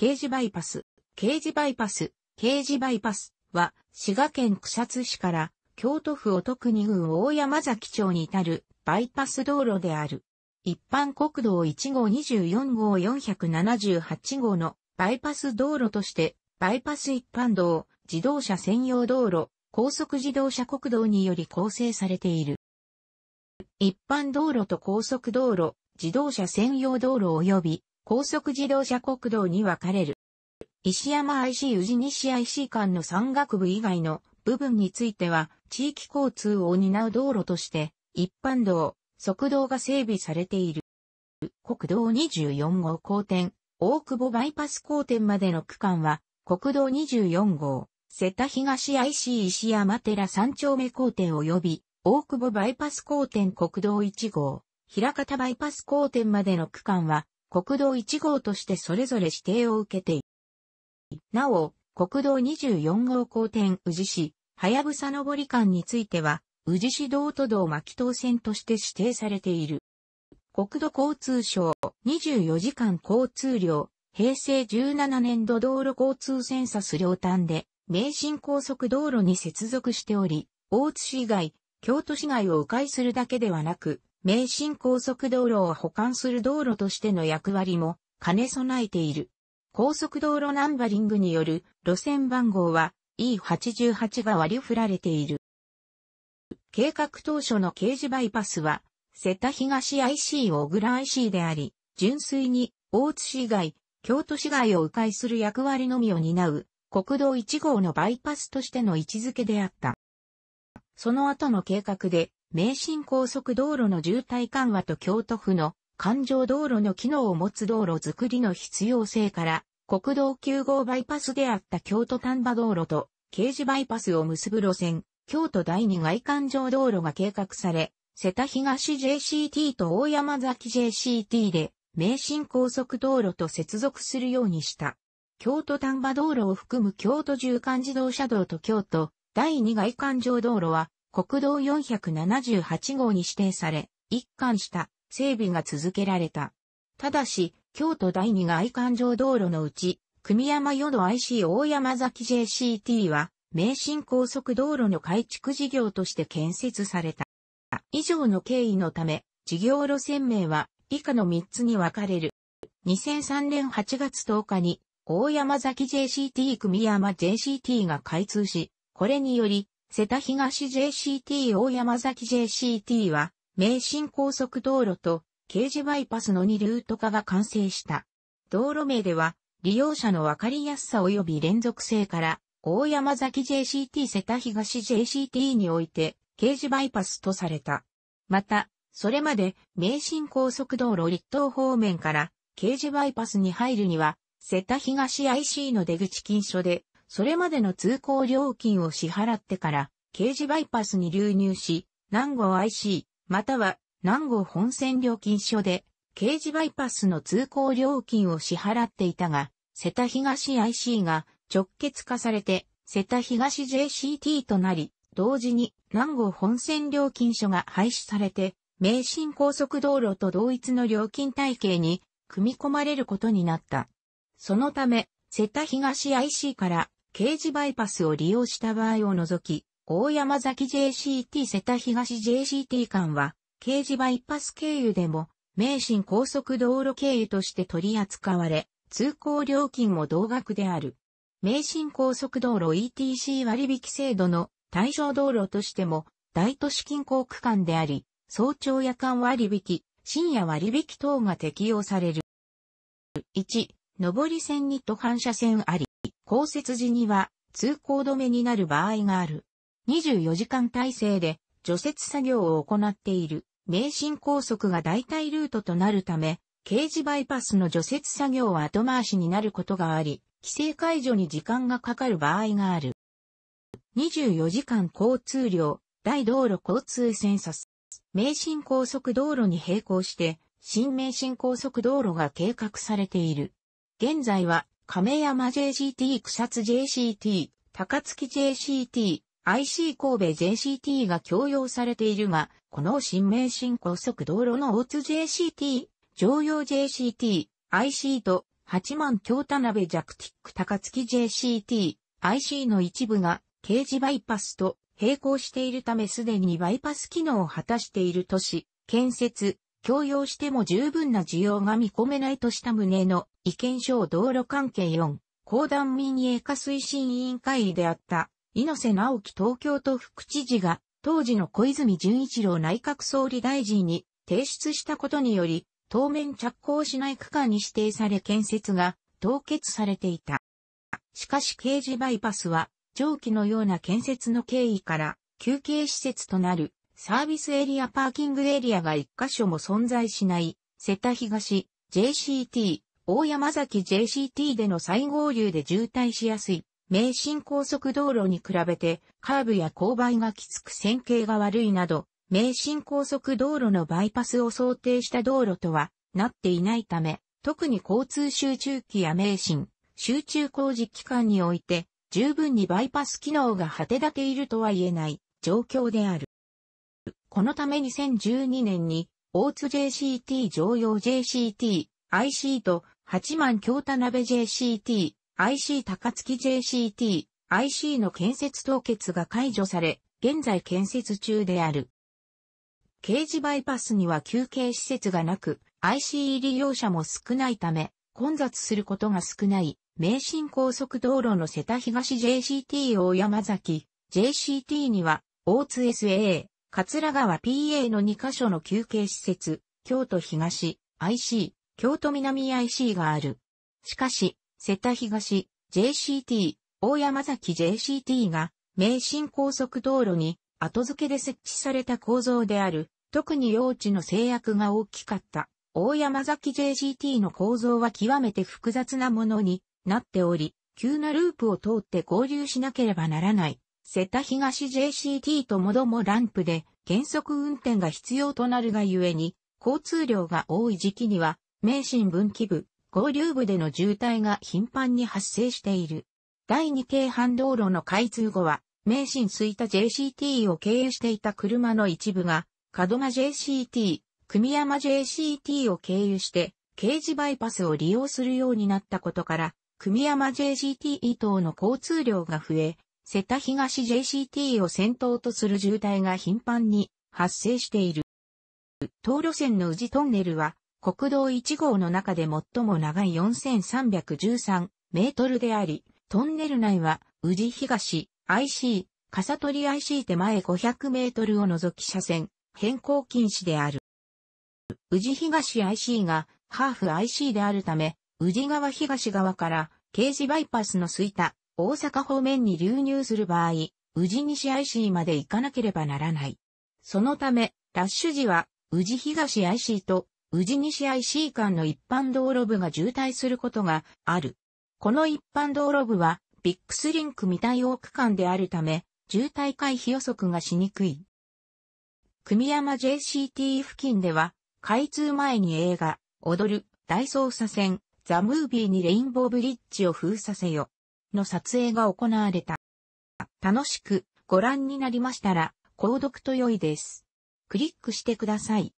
刑事バイパス、刑事バイパス、刑事バイパスは、滋賀県草津市から京都府乙に郡大山崎町に至るバイパス道路である。一般国道1号24号478号のバイパス道路として、バイパス一般道、自動車専用道路、高速自動車国道により構成されている。一般道路と高速道路、自動車専用道路及び高速自動車国道に分かれる。石山 IC 宇治西 IC 間の山岳部以外の部分については、地域交通を担う道路として、一般道、側道が整備されている。国道24号交点、大久保バイパス交点までの区間は、国道24号、瀬田東 IC 石山寺三丁目交点及び、大久保バイパス交点国道1号、平方バイパス交点までの区間は、国道1号としてそれぞれ指定を受けている。なお、国道24号交点宇治市、はやぶさ上り間については、宇治市道都道巻東線として指定されている。国土交通省24時間交通量平成17年度道路交通センサス両端で名神高速道路に接続しており、大津市以外、京都市街を迂回するだけではなく、名神高速道路を保管する道路としての役割も兼ね備えている。高速道路ナンバリングによる路線番号は E88 が割り振られている。計画当初の刑事バイパスは、瀬田東 IC を小倉 IC であり、純粋に大津市街、京都市街を迂回する役割のみを担う国道1号のバイパスとしての位置づけであった。その後の計画で名神高速道路の渋滞緩和と京都府の環状道路の機能を持つ道路づくりの必要性から、国道9号バイパスであった京都丹波道路と、刑事バイパスを結ぶ路線、京都第二外環状道路が計画され、瀬田東 JCT と大山崎 JCT で、名神高速道路と接続するようにした。京都丹波道路を含む京都縦貫自動車道と京都第二外環状道路は、国道478号に指定され、一貫した整備が続けられた。ただし、京都第二外環状道路のうち、組山淀 IC 大山崎 JCT は、名神高速道路の改築事業として建設された。以上の経緯のため、事業路線名は以下の3つに分かれる。2003年8月10日に、大山崎 JCT 組山 JCT が開通し、これにより、瀬田東 JCT 大山崎 JCT は、名神高速道路と、刑事バイパスの2ルート化が完成した。道路名では、利用者のわかりやすさ及び連続性から、大山崎 JCT 瀬田東 JCT において、刑事バイパスとされた。また、それまで、名神高速道路立東方面から、刑事バイパスに入るには、瀬田東 IC の出口禁書で、それまでの通行料金を支払ってから、刑事バイパスに流入し、南郷 IC、または南郷本線料金所で、刑事バイパスの通行料金を支払っていたが、瀬田東 IC が直結化されて、瀬田東 JCT となり、同時に南郷本線料金所が廃止されて、名神高速道路と同一の料金体系に組み込まれることになった。そのため、瀬田東 IC から刑事バイパスを利用した場合を除き、大山崎 JCT 瀬田東 JCT 間は、刑事バイパス経由でも、名神高速道路経由として取り扱われ、通行料金も同額である。名神高速道路 ETC 割引制度の対象道路としても、大都市近郊区間であり、早朝夜間割引、深夜割引等が適用される。1、上り線に途半車線あり。降雪時には通行止めになる場合がある。24時間体制で除雪作業を行っている名神高速が代替ルートとなるため、刑事バイパスの除雪作業は後回しになることがあり、規制解除に時間がかかる場合がある。24時間交通量、大道路交通センサス。名神高速道路に並行して、新名神高速道路が計画されている。現在は亀山 JCT 草津 JCT、高槻 JCT、IC 神戸 JCT が供用されているが、この新名神高速道路の大津 JCT、常用 JCT、IC と八万京田鍋ジャクティック高槻 JCT、IC の一部が刑事バイパスと並行しているためすでにバイパス機能を果たしている都市、建設、供用しても十分な需要が見込めないとした旨の意見書を道路関係4、公団民営化推進委員会であった、猪瀬直樹東京都副知事が、当時の小泉純一郎内閣総理大臣に提出したことにより、当面着工しない区間に指定され建設が凍結されていた。しかし刑事バイパスは、上記のような建設の経緯から、休憩施設となるサービスエリアパーキングエリアが一箇所も存在しない、瀬田東、JCT、大山崎 JCT での再合流で渋滞しやすい、名神高速道路に比べて、カーブや勾配がきつく線形が悪いなど、名神高速道路のバイパスを想定した道路とはなっていないため、特に交通集中期や名神、集中工事期間において、十分にバイパス機能が果てだているとは言えない状況である。このため2012年に、大津 JCT 常用 JCT、IC と、八幡京田鍋 JCT、IC 高槻 JCT、IC の建設凍結が解除され、現在建設中である。刑事バイパスには休憩施設がなく、ICE 利用者も少ないため、混雑することが少ない、名神高速道路の瀬田東 JCT 大山崎、JCT には、大津 SA、桂川 PA の2カ所の休憩施設、京都東 IC、京都南 IC がある。しかし、瀬田東 JCT、大山崎 JCT が、名神高速道路に後付けで設置された構造である、特に用地の制約が大きかった。大山崎 JCT の構造は極めて複雑なものになっており、急なループを通って合流しなければならない瀬田東 JCT ともどもランプで減速運転が必要となるがゆえに、交通量が多い時期には、名神分岐部、合流部での渋滞が頻繁に発生している。第2京阪道路の開通後は、名神吹田 JCT を経営していた車の一部が、門間 JCT、組山 JCT を経由して、刑事バイパスを利用するようになったことから、組山 JCT 等の交通量が増え、瀬田東 JCT を先頭とする渋滞が頻繁に発生している。東路線の宇治トンネルは国道1号の中で最も長い4313メートルであり、トンネル内は宇治東 IC、笠取 IC 手前500メートルを除き車線変更禁止である。宇治東 IC がハーフ IC であるため、宇治川東側から、刑事バイパスの吹田、大阪方面に流入する場合、宇治西 IC まで行かなければならない。そのため、ラッシュ時は、宇治東 IC と宇治西 IC 間の一般道路部が渋滞することがある。この一般道路部は、ビックスリンク未対応区間であるため、渋滞回避予測がしにくい。久山 JCT 付近では、開通前に映画、踊る、大捜査線、ザ・ムービーにレインボーブリッジを封鎖せよ。の撮影が行われた。楽しくご覧になりましたら、購読と良いです。クリックしてください。